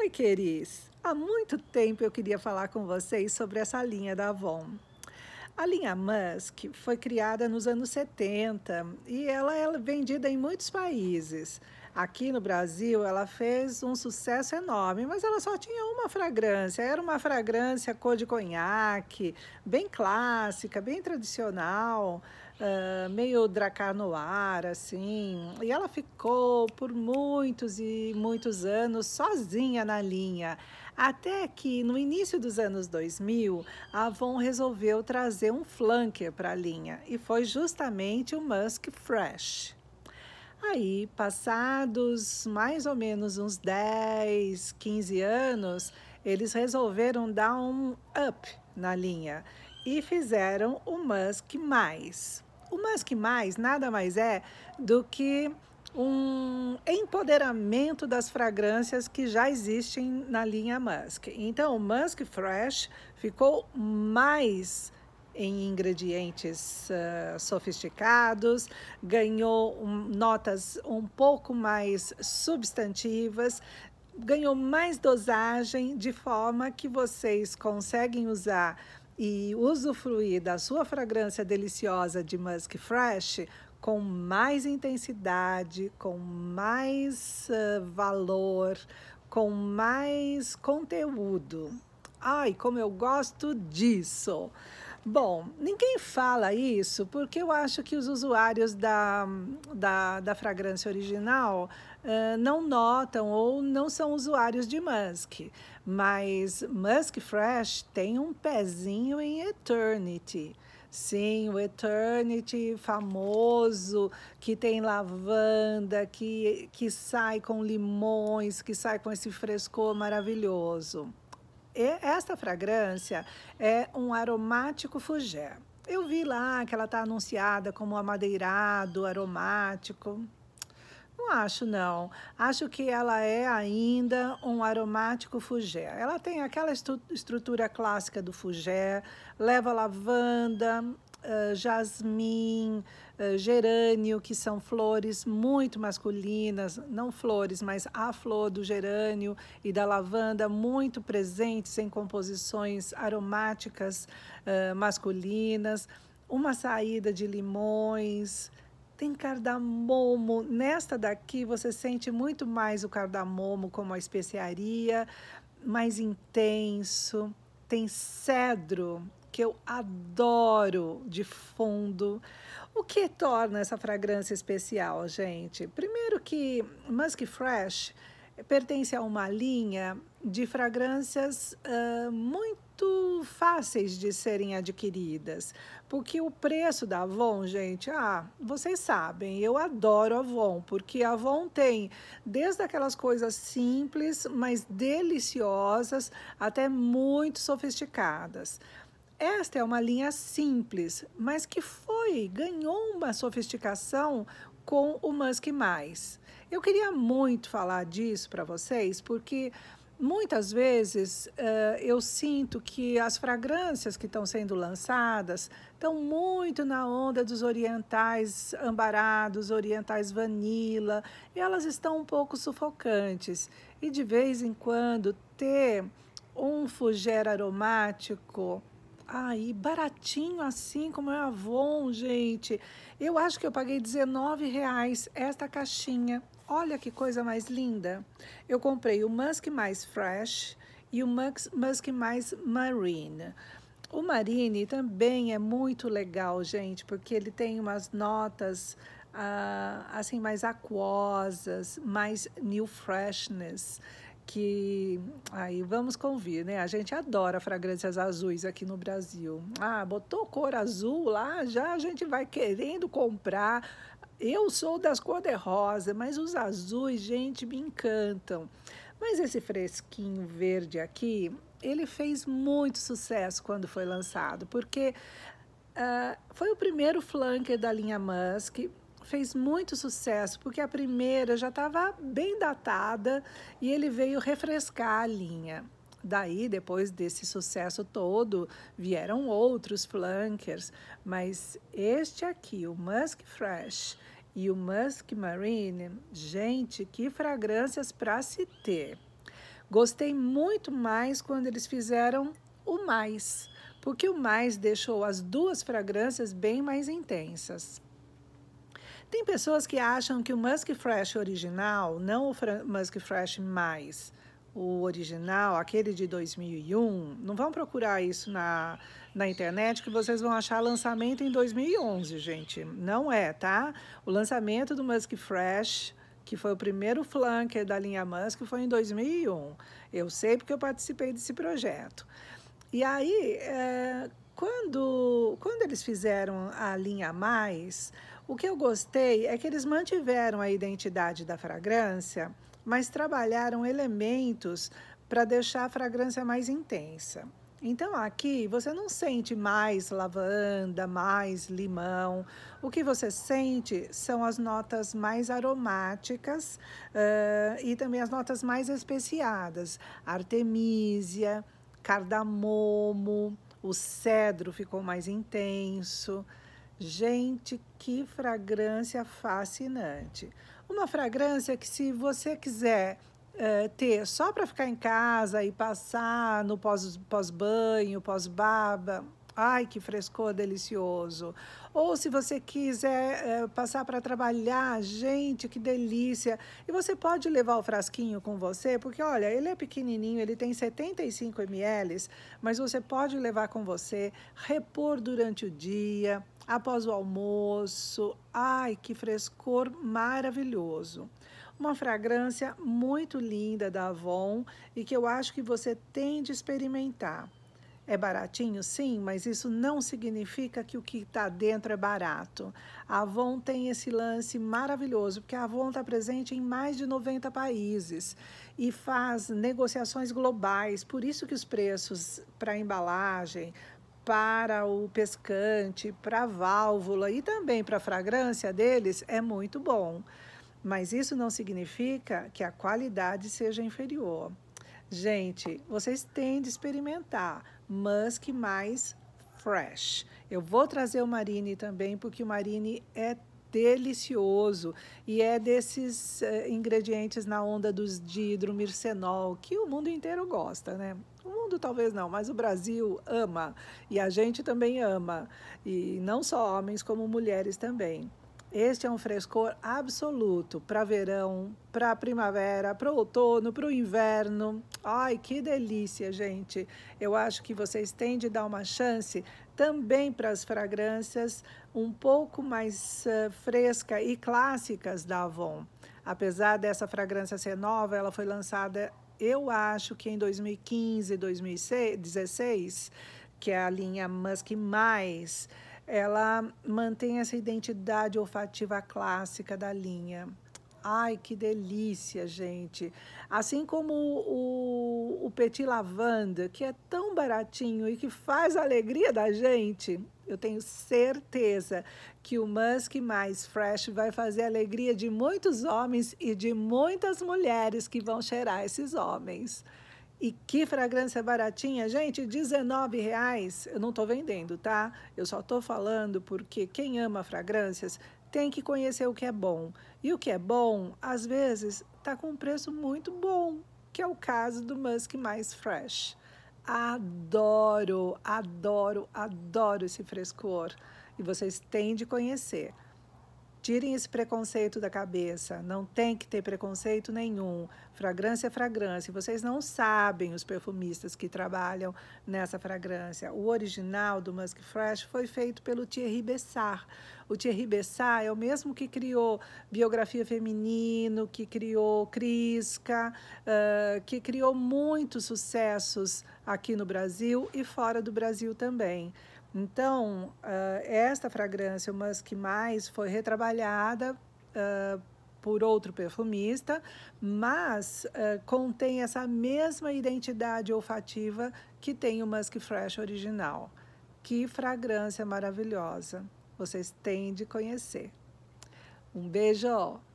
Oi, queridos. Há muito tempo eu queria falar com vocês sobre essa linha da Avon. A linha Musk foi criada nos anos 70 e ela é vendida em muitos países aqui no Brasil, ela fez um sucesso enorme, mas ela só tinha uma fragrância. Era uma fragrância cor de conhaque, bem clássica, bem tradicional, uh, meio ar, assim. E ela ficou por muitos e muitos anos sozinha na linha. Até que, no início dos anos 2000, a Avon resolveu trazer um flanker para a linha, e foi justamente o Musk Fresh. Aí, passados mais ou menos uns 10, 15 anos, eles resolveram dar um up na linha e fizeram o Musk Mais. O Musk Mais nada mais é do que um empoderamento das fragrâncias que já existem na linha Musk. Então, o Musk Fresh ficou mais em ingredientes uh, sofisticados, ganhou um, notas um pouco mais substantivas, ganhou mais dosagem, de forma que vocês conseguem usar e usufruir da sua fragrância deliciosa de Musk Fresh com mais intensidade, com mais uh, valor, com mais conteúdo. Ai, como eu gosto disso! Bom, ninguém fala isso porque eu acho que os usuários da, da, da fragrância original uh, não notam ou não são usuários de Musk. Mas Musk Fresh tem um pezinho em Eternity. Sim, o Eternity famoso, que tem lavanda, que, que sai com limões, que sai com esse frescor maravilhoso esta fragrância é um aromático fugé. Eu vi lá que ela está anunciada como amadeirado, aromático. Não acho, não. Acho que ela é ainda um aromático fugé. Ela tem aquela estru estrutura clássica do fugé, leva lavanda, uh, jasmim, eh, gerânio, que são flores muito masculinas, não flores, mas a flor do gerânio e da lavanda, muito presentes em composições aromáticas uh, masculinas, uma saída de limões. Tem cardamomo. Nesta daqui você sente muito mais o cardamomo como a especiaria, mais intenso. Tem cedro, que eu adoro de fundo. O que torna essa fragrância especial, gente? Primeiro que Musk Fresh pertence a uma linha de fragrâncias uh, muito fáceis de serem adquiridas, porque o preço da Avon, gente, ah, vocês sabem, eu adoro Avon, porque a Avon tem desde aquelas coisas simples, mas deliciosas, até muito sofisticadas. Esta é uma linha simples, mas que foi, ganhou uma sofisticação com o Musk Mais. Eu queria muito falar disso para vocês, porque muitas vezes uh, eu sinto que as fragrâncias que estão sendo lançadas estão muito na onda dos orientais ambarados, orientais vanilla, elas estão um pouco sufocantes. E de vez em quando ter um fougère aromático Aí, baratinho assim como é Avon, gente. Eu acho que eu paguei reais esta caixinha. Olha que coisa mais linda. Eu comprei o Musk mais Fresh e o Musk, Musk mais Marine. O Marine também é muito legal, gente, porque ele tem umas notas ah, assim mais aquosas, mais new freshness que aí vamos convir, né? A gente adora fragrâncias azuis aqui no Brasil. Ah, botou cor azul lá, já a gente vai querendo comprar. Eu sou das cor de rosa, mas os azuis, gente, me encantam. Mas esse fresquinho verde aqui, ele fez muito sucesso quando foi lançado, porque uh, foi o primeiro flanker da linha Musk fez muito sucesso, porque a primeira já estava bem datada e ele veio refrescar a linha. Daí, depois desse sucesso todo, vieram outros flankers, mas este aqui, o Musk Fresh e o Musk Marine, gente, que fragrâncias para se ter. Gostei muito mais quando eles fizeram o mais, porque o mais deixou as duas fragrâncias bem mais intensas. Tem pessoas que acham que o Musk Fresh original, não o Musk Fresh mais, o original, aquele de 2001, não vão procurar isso na, na internet que vocês vão achar lançamento em 2011, gente. Não é, tá? O lançamento do Musk Fresh que foi o primeiro flanker da linha Musk, foi em 2001. Eu sei porque eu participei desse projeto. E aí, é, quando, quando eles fizeram a linha Mais, o que eu gostei é que eles mantiveram a identidade da fragrância, mas trabalharam elementos para deixar a fragrância mais intensa. Então aqui você não sente mais lavanda, mais limão. O que você sente são as notas mais aromáticas uh, e também as notas mais especiadas: artemisia, cardamomo, o cedro ficou mais intenso. Gente, que fragrância fascinante! Uma fragrância que, se você quiser uh, ter só para ficar em casa e passar no pós-banho, pós pós-baba, ai que frescor delicioso! Ou se você quiser uh, passar para trabalhar, gente, que delícia! E você pode levar o frasquinho com você, porque olha, ele é pequenininho, ele tem 75 ml, mas você pode levar com você, repor durante o dia após o almoço. Ai, que frescor maravilhoso! Uma fragrância muito linda da Avon e que eu acho que você tem de experimentar. É baratinho, sim, mas isso não significa que o que está dentro é barato. A Avon tem esse lance maravilhoso, porque a Avon está presente em mais de 90 países e faz negociações globais. Por isso que os preços para embalagem, para o pescante, para a válvula e também para a fragrância deles é muito bom. Mas isso não significa que a qualidade seja inferior. Gente, vocês têm de experimentar musk mais fresh. Eu vou trazer o marine também, porque o marine é delicioso e é desses uh, ingredientes na onda dos de hidromircenol que o mundo inteiro gosta, né? O mundo talvez não, mas o Brasil ama e a gente também ama, e não só homens como mulheres também. Este é um frescor absoluto para verão, para primavera, para outono, para o inverno. Ai, que delícia, gente! Eu acho que vocês têm de dar uma chance também para as fragrâncias um pouco mais uh, fresca e clássicas da Avon. Apesar dessa fragrância ser nova, ela foi lançada eu acho que em 2015, 2016, que é a linha Musk Mais, ela mantém essa identidade olfativa clássica da linha. Ai, que delícia, gente! Assim como o, o Petit Lavanda, que é tão baratinho e que faz a alegria da gente, eu tenho certeza que o Musk mais Fresh vai fazer a alegria de muitos homens e de muitas mulheres que vão cheirar esses homens. E que fragrância baratinha, gente, R$19,00. Eu não estou vendendo, tá? Eu só estou falando porque quem ama fragrâncias tem que conhecer o que é bom. E o que é bom, às vezes, está com um preço muito bom, que é o caso do Musk mais fresh. Adoro, adoro, adoro esse frescor. E vocês têm de conhecer. Tirem esse preconceito da cabeça. Não tem que ter preconceito nenhum. Fragrância é fragrância. Vocês não sabem os perfumistas que trabalham nessa fragrância. O original do Musk Fresh foi feito pelo Thierry Bessard. O Thierry Bessard é o mesmo que criou Biografia Feminino, que criou Crisca, uh, que criou muitos sucessos aqui no Brasil e fora do Brasil também. Então, uh, esta fragrância, é uma que mais foi retrabalhada uh, por outro perfumista, mas uh, contém essa mesma identidade olfativa que tem o Musk Fresh original. Que fragrância maravilhosa! Vocês têm de conhecer. Um beijo!